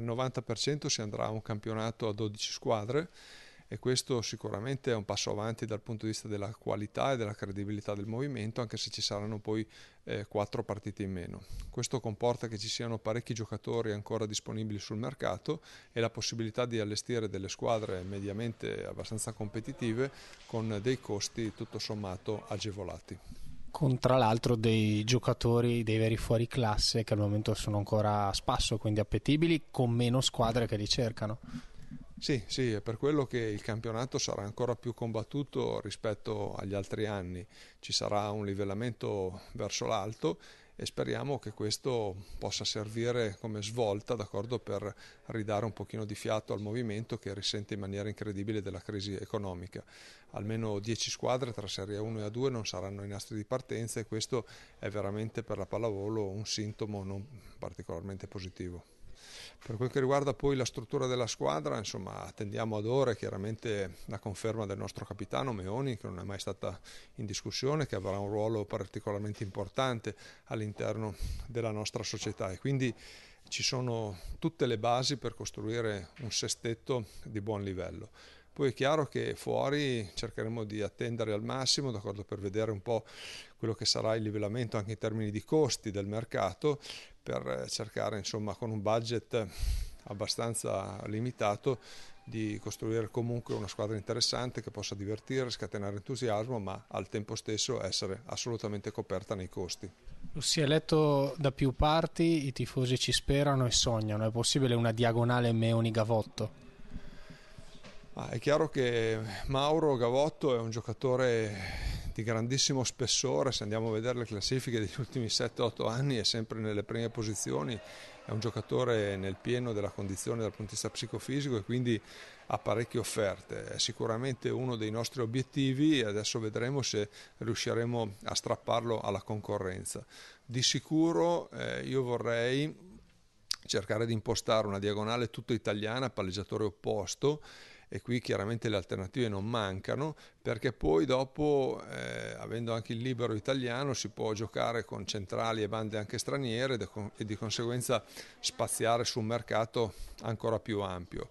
al 90% si andrà a un campionato a 12 squadre e questo sicuramente è un passo avanti dal punto di vista della qualità e della credibilità del movimento, anche se ci saranno poi eh, quattro partite in meno. Questo comporta che ci siano parecchi giocatori ancora disponibili sul mercato e la possibilità di allestire delle squadre mediamente abbastanza competitive con dei costi tutto sommato agevolati con tra l'altro dei giocatori dei veri fuori classe che al momento sono ancora a spasso, quindi appetibili, con meno squadre che li cercano. Sì, sì, è per quello che il campionato sarà ancora più combattuto rispetto agli altri anni, ci sarà un livellamento verso l'alto e speriamo che questo possa servire come svolta d'accordo, per ridare un pochino di fiato al movimento che risente in maniera incredibile della crisi economica. Almeno 10 squadre tra Serie 1 e A2 non saranno i nastri di partenza e questo è veramente per la pallavolo un sintomo non particolarmente positivo. Per quel che riguarda poi la struttura della squadra, insomma, attendiamo ad ore chiaramente la conferma del nostro capitano Meoni, che non è mai stata in discussione, che avrà un ruolo particolarmente importante all'interno della nostra società e quindi ci sono tutte le basi per costruire un sestetto di buon livello. Poi è chiaro che fuori cercheremo di attendere al massimo, d'accordo, per vedere un po' quello che sarà il livellamento anche in termini di costi del mercato per cercare insomma con un budget abbastanza limitato di costruire comunque una squadra interessante che possa divertire, scatenare entusiasmo, ma al tempo stesso essere assolutamente coperta nei costi. Lo si è letto da più parti, i tifosi ci sperano e sognano, è possibile una diagonale Meoni-Gavotto? Ah, è chiaro che Mauro Gavotto è un giocatore di grandissimo spessore, se andiamo a vedere le classifiche degli ultimi 7-8 anni è sempre nelle prime posizioni, è un giocatore nel pieno della condizione dal punto di vista psicofisico e quindi ha parecchie offerte, è sicuramente uno dei nostri obiettivi e adesso vedremo se riusciremo a strapparlo alla concorrenza. Di sicuro eh, io vorrei cercare di impostare una diagonale tutta italiana, palleggiatore opposto e qui chiaramente le alternative non mancano perché poi dopo eh, avendo anche il libero italiano si può giocare con centrali e bande anche straniere e di conseguenza spaziare su un mercato ancora più ampio.